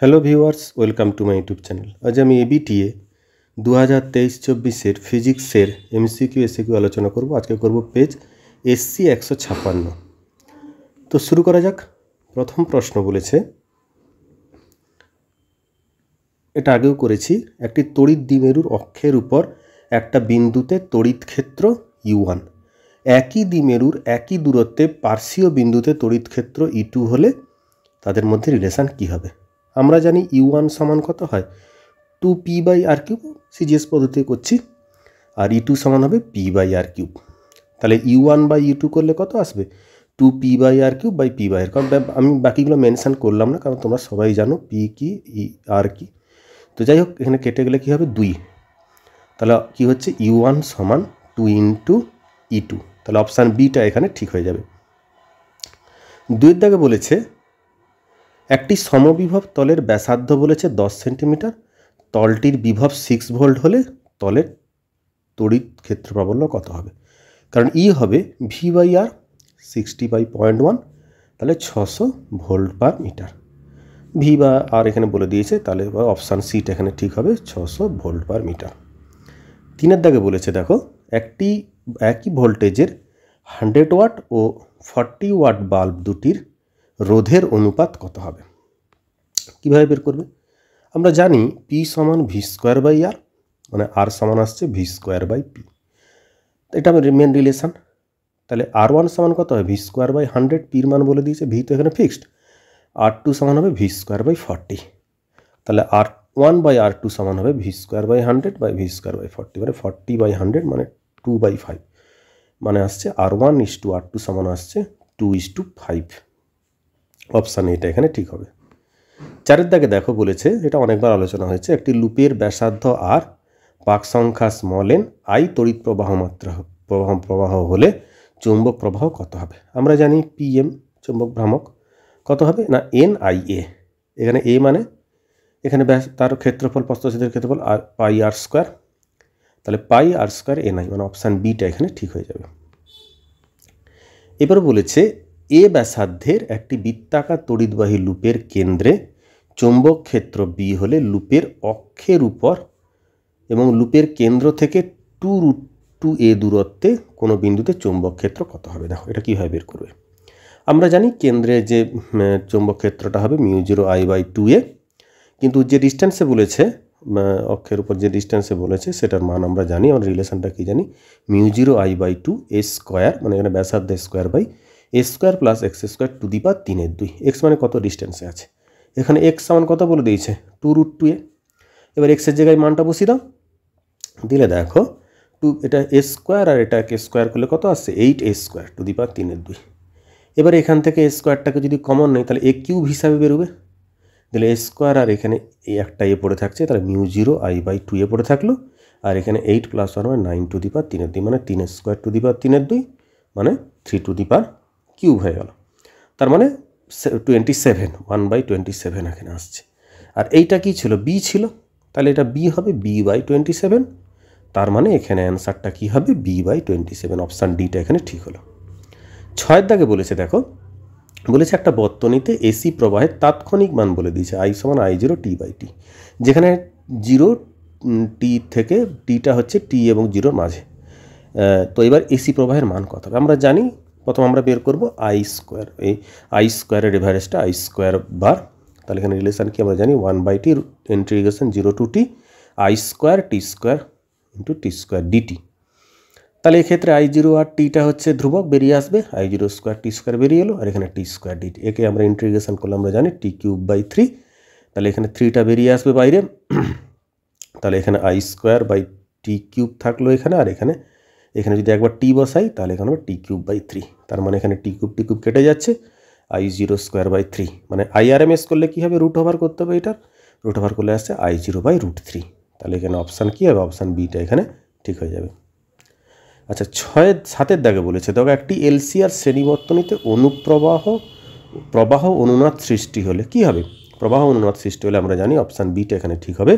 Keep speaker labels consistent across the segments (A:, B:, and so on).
A: hello viewers welcome to my YouTube channel আজ আমি ABTA দু হাজার তেইশ চব্বিশের ফিজিক্সের এমসিকিউ এসিকিউ আলোচনা করব আজকে করব পেজ এসসি একশো ছাপ্পান্ন তো শুরু করা যাক প্রথম প্রশ্ন বলেছে এটা আগেও করেছি একটি তড়িৎ দ্বিমেরুর অক্ষের উপর একটা বিন্দুতে তড়িৎ ক্ষেত্র ইউ ওয়ান একই দ্বিমেরুর একই দূরত্বে পার্শ্বীয় বিন্দুতে তড়িৎ ক্ষেত্র ই e টু হলে তাদের মধ্যে রিলেশান কী হবে আমরা জানি ইউ ওয়ান সমান কত হয় two P by R cube CGS পদ্ধতি করছি আর ই e টু সমান হবে পি বাই আর কিউব তাহলে U one by U two করলে কত আসবে two P by R cube by P by R কারণ আমি বাকিগুলো মেনশান করলাম না কারণ তোমরা সবাই জানো পি কি ই e, আর কি তো যাই হোক এখানে কেটে গেলে কী হবে দুই তাহলে কী হচ্ছে ইউ ওয়ান সমান টু ইন্টু ই টু তাহলে অপশান বিটা এখানে ঠিক হয়ে যাবে দুইয়ের দাগে বলেছে একটি সমবিভব তলের ব্যাসার্ধ বলেছে দশ সেন্টিমিটার তলটির বিভব সিক্স ভোল্ট হলে তলের তড়িৎ ক্ষেত্র প্রাবল্য কত হবে কারণ ই e হবে V by R sixty by point one তাহলে ছশো ভোল্ট পার মিটার ভি বা আর এখানে বলে দিয়েছে তাহলে অপশান সিট এখানে ঠিক হবে ছশো ভোল্ট পার মিটার তিনের দাগে বলেছে দেখো একটি একই ভোল্টেজের হান্ড্রেড ওয়াট ও ফর্টি ওয়াট বাল্ব দুটির রোধের অনুপাত কত হবে কীভাবে বের করবে আমরা জানি পি সমান ভি স্কোয়ার বাই আর মানে আর সমান আসছে ভি স্কোয়ার বাই পি এটা আমার মেন রিলেশান তাহলে আর ওয়ান সমান কত হবে ভি স্কোয়ার বাই হান্ড্রেড পির মান বলে দিয়েছে ভি তো এখানে ফিক্সড আর টু সমান হবে ভি স্কোয়ার বাই ফর্টি তাহলে R one by R two সমান হবে V square by hundred by V square by forty মানে ফর্টি বাই হান্ড্রেড মানে টু বাই ফাইভ মানে আসছে R one is two R two সমান আসছে two is two five option এটা এখানে ঠিক হবে চারের দাগে দেখো বলেছে এটা অনেকবার আলোচনা হয়েছে একটি লুপের ব্যাসার্ধ আর পাক সংখ্যা স্মল এন আই তড়িৎ প্রবাহ মাত্রা প্রবাহ প্রবাহ হলে চুম্বক প্রবাহ কত হবে আমরা জানি পিএম চুম্বক ভ্রামক কত হবে না এন আই এ এখানে এ মানে এখানে ব্যাস তার ক্ষেত্রফল প্রস্তচ্ছেদের ক্ষেত্রফল আর পাই আর স্কোয়ার তাহলে pi R square N I মানে অপশান বিটা এখানে ঠিক হয়ে যাবে এবার বলেছে এ ব্যাসার্ধের একটি বৃত্তাকার তড়িৎবাহী লুপের কেন্দ্রে চৌম্বক ক্ষেত্র বি হলে লুপের অক্ষের উপর এবং লুপের কেন্দ্র থেকে টু রুট টু এ দূরত্বে কোনো বিন্দুতে চৌম্বক ক্ষেত্র কত হবে দেখো এটা কীভাবে বের করবে আমরা জানি কেন্দ্রে যে চৌম্বক ক্ষেত্রটা হবে mu zero I by two a কিন্তু যে ডিস্ট্যান্সে বলেছে অক্ষের উপর যে ডিস্ট্যান্সে বলেছে সেটার মান আমরা জানি আমরা রিলেশনটা কী জানি mu zero I by two a square মানে এখানে ব্যাসার্ধ square by x square plus x square to the power তিনের দুই এক্স মানে কত ডিস্টেন্সে আছে এখানে এক্স সামান কত বলে দিয়েছে টু রুট টু এ এবার এক্সের জায়গায় মানটা বসিয়ে দাও দিলে দেখো টু এটা এ স্কোয়ার আর এটা এটাকে স্কোয়ার করলে কত আসছে eight a square to the power তিনের দুই এবার এখান থেকে এ স্কোয়ারটাকে যদি কমন নেই তাহলে এ কিউব হিসাবে বেরোবে দিলে এ স্কোয়ার আর এখানে এই একটা এ পড়ে থাকছে তাহলে mu zero I by two a পড়ে থাকলো আর এখানে এইট প্লাস ওয়ান মানে নাইন টু দি পার তিনের দুই মানে তিনের স্কোয়ার টু দি পাওয়ার তিনের দুই মানে three to the power cube হয়ে গেল তার মানে twenty seven one by twenty seven এখানে আসছে আর এইটা কি ছিল বি ছিল তাহলে এটা বি হবে বি বাই টোয়েন্টি সেভেন তার মানে এখানে অ্যান্সারটা কী হবে b by twenty seven option ডিটা এখানে ঠিক হলো ছয়ের দাগে বলেছে দেখো বলেছে একটা বর্তনীতে এসি প্রবাহের তাৎক্ষণিক মান বলে দিয়েছে আই সমান I zero t by t যেখানে জিরো টি থেকে টিটা হচ্ছে টি এবং জিরোর মাঝে তো এবার এসি প্রবাহের মান কত আমরা জানি প্রথম আমরা বের করব আই স্কোয়ার এই আই স্কোয়ারের এভারেজটা আই স্কোয়ার বার তাহলে এখানে রিলেশান কি আমরা জানি one by t integration zero to t I square t square into t square dt তাহলে এক্ষেত্রে আই জিরো আর টিটা হচ্ছে ধ্রুবক বেরিয়ে আসবে I zero square t square বেরিয়ে এলো আর এখানে টি স্কোয়ার ডিটি একে আমরা ইন্টিগ্রেশন করলে আমরা জানি টি কিউব বাই থ্রি তাহলে এখানে থ্রিটা বেরিয়ে আসবে বাইরে তাহলে এখানে I square by t cube থাকলো এখানে আর এখানে এখানে যদি একবার টি বসাই তাহলে এখানে হবে টি কিউব বাই থ্রি তার মানে এখানে টি কিউব টি কিউব কেটে যাচ্ছে I zero square by three মানে আইআরএমএস করলে কী হবে রুট ওভার করতে হবে এটার রুট ওভার করলে আসছে I zero by root three তাহলে এখানে অপশান কী হবে অপশান বিটা এখানে ঠিক হয়ে যাবে আচ্ছা ছয়ের সাতের দাগে বলেছে দেখো একটি এলসিআর শ্রেণীবর্তনীতে অনুপ্রবাহ প্রবাহ অনুনাদ সৃষ্টি হলে কি হবে প্রবাহ অনুনাদ সৃষ্টি হলে আমরা জানি অপশান বিটা এখানে ঠিক হবে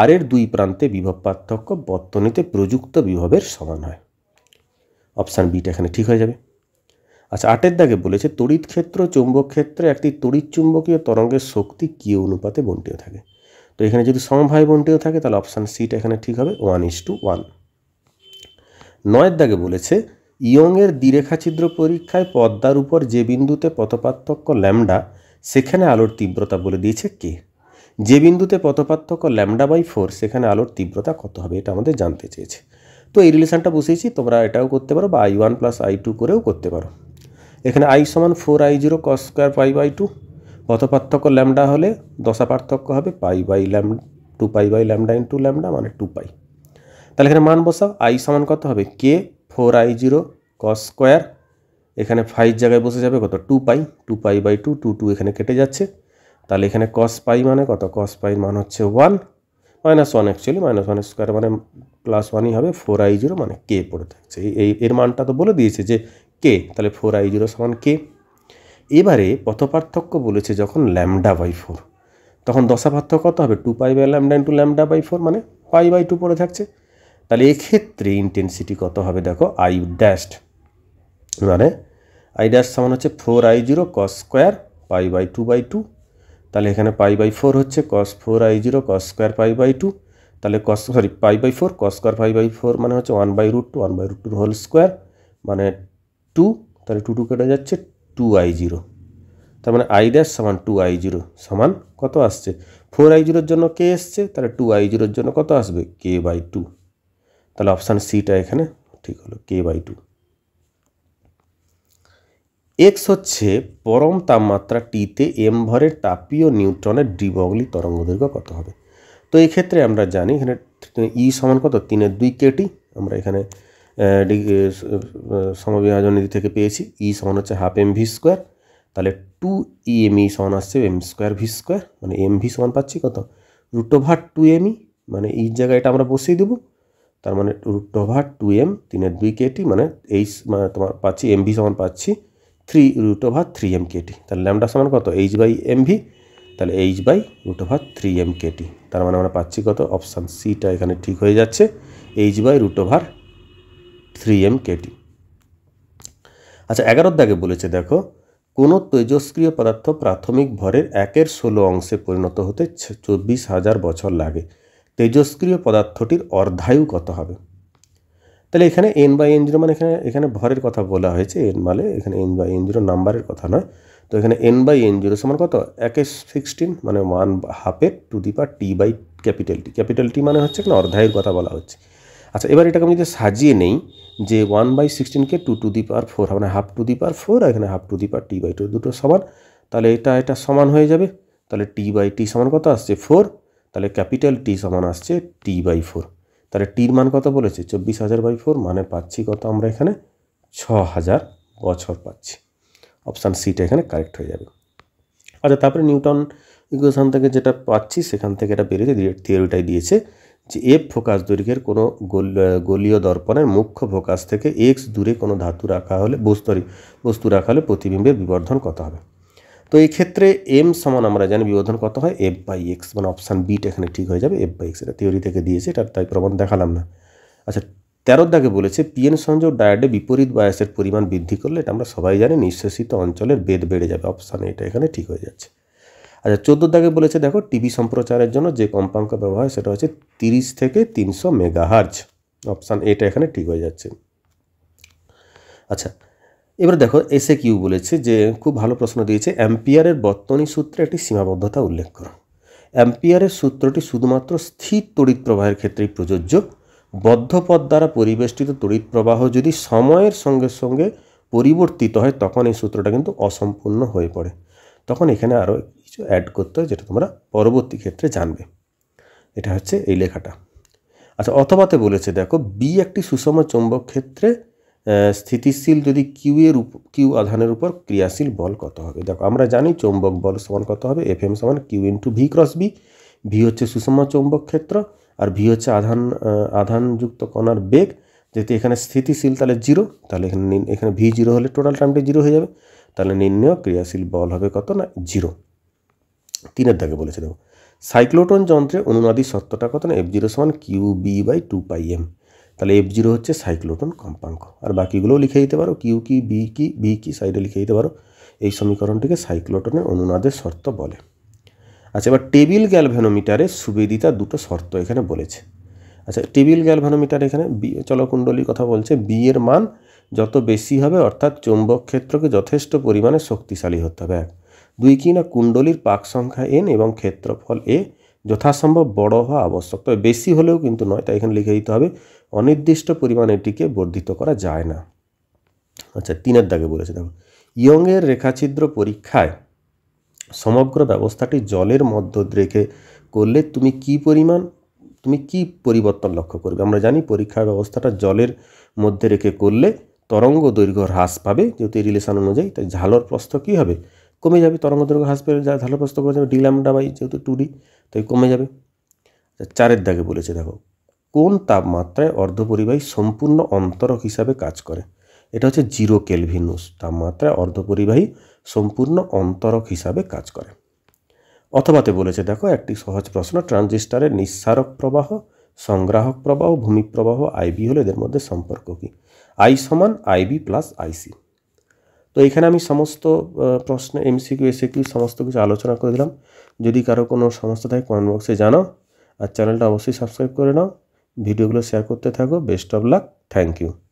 A: আর এর দুই প্রান্তে বিভব পার্থক্য বর্তনীতে প্রযুক্ত বিভবের সমান হয় অপশান বিটা এখানে ঠিক হয়ে যাবে আচ্ছা আটের দাগে বলেছে তড়িৎ ক্ষেত্র চৌম্বক ক্ষেত্রে একটি তড়িৎ চুম্বকীয় তরঙ্গের শক্তি কী অনুপাতে বন্টিত থাকে তো এখানে যদি সমভাবে বন্টিত থাকে তাহলে অপশান সিটা এখানে ঠিক হবে ওয়ান ইস টু ওয়ান নয়ের দাগে বলেছে ইয়ংয়ের দ্বিরেখা ছিদ্র পরীক্ষায় পদ্মার উপর যে বিন্দুতে পথপার্থক্য ল্যামডা সেখানে আলোর তীব্রতা বলে দিয়েছে কে যে বিন্দুতে পথপার্থক্য ল্যামডা বাই ফোর সেখানে আলোর তীব্রতা কত হবে এটা আমাদের জানতে চেয়েছে তো এই রিলেশনটা বসিয়েছি তোমরা এটাও করতে পারো বা I one plus I two করেও করতে পারো এখানে আই সমান four I zero cos square pi by two পথপার্থক্য ল্যামডা হলে দশা পার্থক্য হবে pi by lambda two pi by lambda two lambda মানে টু পাই তাহলে এখানে মান বসাও আই সমান কত হবে কে four I zero cos square এখানে ফাইভ জায়গায় বসে যাবে কত two pi two pi by two two two এখানে কেটে যাচ্ছে তাহলে এখানে কস পাই মানে কত কস পাই মান হচ্ছে one minus one actually minus one square মানে প্লাস ওয়ানই হবে ফোর আই জিরো মানে কে পড়ে থাকছে এই এর মানটা তো বলে দিয়েছে যে কে তাহলে ফোর আই জিরো সমান কে এবারে পথপার্থক্য বলেছে যখন ল্যামডা বাই ফোর তখন দশা পার্থক্য কত হবে two pi by lambda into lambda by four মানে পাই বাই টু পড়ে থাকছে তাহলে এক্ষেত্রে ইন্টেন্সিটি কত হবে দেখো আই ড্যাশড মানে আই ড্যাশ সমান হচ্ছে four I zero cos square pi by two by two তাহলে এখানে পাই বাই ফোর হচ্ছে cos four I zero cos square pi by two তাহলে cos sorry pi by four cos square pi by four মানে হচ্ছে one by root two one by root টুর whole square মানে two তাহলে two two কেটে যাচ্ছে two I zero তার মানে আই ড্যাশ সমান টু আই জিরো সমান কত আসছে ফোর আই জিরোর জন্য কে এসছে তাহলে টু আই জিরোর জন্য কত আসবে কে বাই টু তাহলে অপশান সিটা এখানে ঠিক হলো কে বাই টু এক্স হচ্ছে পরম তাপমাত্রা টিতে এম ভরের তাপীয় নিউট্রনের ডিবগলি তরঙ্গদৈর্ঘ্য কত হবে তো এই ক্ষেত্রে আমরা জানি এখানে ই e সমান কত তিনের দুই কেটি আমরা এখানে সমবিভাজন নীতি থেকে পেয়েছি ই e সমান হচ্ছে হাফ এম ভি স্কোয়ার তাহলে টু ই এম ই সমান আসছে এম স্কোয়ার ভি স্কোয়ার মানে এম ভি সমান পাচ্ছি কত root over two m E মানে ই জায়গায় এটা আমরা বসিয়ে দেবো তার মানে রুট ওভার টু এম তিনের দুই কেটি মানে এই মানে তোমার পাচ্ছি এম ভি সমান পাচ্ছি three root over three m kT তাহলে ল্যামডা সমান কত এইচ বাই এম ভি তাহলে h by root over three m kT তার মানে আমরা পাচ্ছি কত অপশান সিটা এখানে ঠিক হয়ে যাচ্ছে h by root over three m kT আচ্ছা এগারোর দাগে বলেছে দেখো কোনো তেজস্ক্রিয় পদার্থ প্রাথমিক ভরের একের ষোলো অংশে পরিণত হতে চব্বিশ হাজার বছর লাগে তেজস্ক্রিয় পদার্থটির অর্ধায়ু কত হবে তাহলে এখানে এন বাই এন জিরো মানে এখানে এখানে ভরের কথা বলা হয়েছে এন মানে এখানে এন বাই এন জিরো নাম্বারের কথা নয় তো এখানে এন বাই এন জিরো সমান কত একে সিক্সটিন মানে ওয়ান হাফের to the power t by capital T capital T মানে হচ্ছে এখানে অর্ধায়ের কথা বলা হচ্ছে আচ্ছা এবার এটাকে আমি যদি সাজিয়ে নেই যে ওয়ান বাই সিক্সটিনকে two to the power four মানে half to the power four এখানে half to the power t by two দুটো সমান তাহলে এটা এটা সমান হয়ে যাবে তাহলে টি বাই টি সমান কত আসছে ফোর তাহলে ক্যাপিটাল টি সমান আসছে টি বাই ফোর তাহলে টির মান কত বলেছে চব্বিশ হাজার বাই ফোর মানে পাচ্ছি কত আমরা এখানে ছ হাজার বছর পাচ্ছি অপশান সিটা এখানে কারেক্ট হয়ে যাবে আচ্ছা তারপরে নিউটন ইকুয়েশান থেকে যেটা পাচ্ছি সেখান থেকে এটা বেরিয়েছে থিওরিটাই দিয়েছে যে এফ ফোকাস দৈর্ঘ্যের কোনো গোলীয় দর্পণের মুখ্য ফোকাস থেকে এক্স দূরে কোনো ধাতু রাখা হলে বস্তু বস্তু রাখা হলে প্রতিবিম্বের বিবর্ধন কত হবে তো এই ক্ষেত্রে এম সমান আমরা জানি বিবোধন কত হয় এফ বাই এক্স মানে অপশান বিটা এখানে ঠিক হয়ে যাবে এফ বাই এক্স এটা থিওরি থেকে দিয়েছে এটা তাই প্রমাণ দেখালাম না আচ্ছা তেরোর দাগে বলেছে পিএন সংযোগ ডায়াডে বিপরীত বায়াসের পরিমাণ বৃদ্ধি করলে এটা আমরা সবাই জানি নিঃশেষিত অঞ্চলের বেদ বেড়ে যাবে অপশান এটা এখানে ঠিক হয়ে যাচ্ছে আচ্ছা চোদ্দ দাগে বলেছে দেখো টিভি সম্প্রচারের জন্য যে কম্পাঙ্ক ব্যবহার সেটা হচ্ছে তিরিশ থেকে তিনশো মেগাহার্জ অপশান এটা এখানে ঠিক হয়ে যাচ্ছে আচ্ছা এবার দেখো এসে কিউ বলেছে যে খুব ভালো প্রশ্ন দিয়েছে অ্যাম্পিয়ারের বর্তনী সূত্রে একটি সীমাবদ্ধতা উল্লেখ করো অ্যাম্পিয়ারের সূত্রটি শুধুমাত্র স্থির তড়িৎ প্রবাহের ক্ষেত্রেই প্রযোজ্য বদ্ধ পথ দ্বারা পরিবেষ্টিত তড়িৎ প্রবাহ যদি সময়ের সঙ্গে সঙ্গে পরিবর্তিত হয় তখন এই সূত্রটা কিন্তু অসম্পূর্ণ হয়ে পড়ে তখন এখানে আরও কিছু অ্যাড করতে হয় যেটা তোমরা পরবর্তী ক্ষেত্রে জানবে এটা হচ্ছে এই লেখাটা আচ্ছা অথবাতে বলেছে দেখো বি একটি সুষম চৌম্বক ক্ষেত্রে স্থিতিশীল যদি কিউ এর কিউ আধানের উপর ক্রিয়াশীল বল কত হবে দেখো আমরা জানি চৌম্বক বল সমান কত হবে এফ এম সমান q into v cross B v হচ্ছে সুষম চৌম্বক ক্ষেত্র আর ভি হচ্ছে আধান আধানযুক্ত কণার বেগ যেহেতু এখানে স্থিতিশীল তাহলে জিরো তাহলে এখানে এখানে ভি জিরো হলে টোটাল টাইমটা জিরো হয়ে যাবে তাহলে নির্ণয় ক্রিয়াশীল বল হবে কত না জিরো তিনের দাগে বলেছে দেখো সাইক্লোটন যন্ত্রে অনুনাদি সত্যটা কত না এফ জিরো সমান q B by two pi m তাহলে এফ জিরো হচ্ছে সাইক্লোটন কম্পাঙ্ক আর বাকিগুলোও লিখে দিতে পারো কিউ কি বি কি বি কি সাইডে লিখে দিতে পারো এই সমীকরণটিকে সাইক্লোটনের অনুনাদের শর্ত বলে আচ্ছা এবার টেবিল গ্যালভ্যানোমিটারে সুবেদিতা দুটো শর্ত এখানে বলেছে আচ্ছা টেবিল গ্যালভ্যানোমিটার এখানে বি চলকুণ্ডলীর কথা বলছে বি এর মান যত বেশি হবে অর্থাৎ চৌম্বক ক্ষেত্রকে যথেষ্ট পরিমাণে শক্তিশালী হতে হবে এক দুই কি না কুণ্ডলীর পাক সংখ্যা এন এবং ক্ষেত্রফল এ যথাসম্ভব বড় হওয়া আবশ্যক তবে বেশি হলেও কিন্তু নয় তাই এখানে লিখে দিতে হবে অনির্দিষ্ট পরিমাণ এটিকে বর্ধিত করা যায় না আচ্ছা তিনের দাগে বলেছে দেখো ইয়ংয়ের রেখাছিদ্র পরীক্ষায় সমগ্র ব্যবস্থাটি জলের মধ্য রেখে করলে তুমি কি পরিমাণ তুমি কি পরিবর্তন লক্ষ্য করবে আমরা জানি পরীক্ষার ব্যবস্থাটা জলের মধ্যে রেখে করলে তরঙ্গ দৈর্ঘ্য হ্রাস পাবে যেহেতু এই রিলেশন অনুযায়ী তাই ঝালর প্রস্থ কী হবে কমে যাবে তরঙ্গদৈর্ঘ্য হ্রাস পেলে যা ঢালো করে করা যাবে ডিলাম ডাবাই বাই যেহেতু টু ডি তাই কমে যাবে আচ্ছা, চারের দাগে বলেছে দেখো কোন তাপমাত্রায় অর্ধপরিবাহী সম্পূর্ণ অন্তরক হিসাবে কাজ করে এটা হচ্ছে জিরো কেলভিনুস তাপমাত্রায় অর্ধপরিবাহী সম্পূর্ণ অন্তরক হিসাবে কাজ করে অথবাতে বলেছে দেখো একটি সহজ প্রশ্ন ট্রানজিস্টারের নিঃসারক প্রবাহ সংগ্রাহক প্রবাহ ভূমিপ্রবাহ আইবি হলে এদের মধ্যে সম্পর্ক কী আই সমান আইবি প্লাস আইসি তো এখানে আমি সমস্ত প্রশ্ন এমসিকিউ এসিকিউ সমস্ত কিছু আলোচনা করে দিলাম যদি কারো কোনো সমস্যা থাকে কমেন্ট বক্সে জানাও আর চ্যানেলটা অবশ্যই সাবস্ক্রাইব করে নাও ভিডিওগুলো শেয়ার করতে থাকো best of luck thank you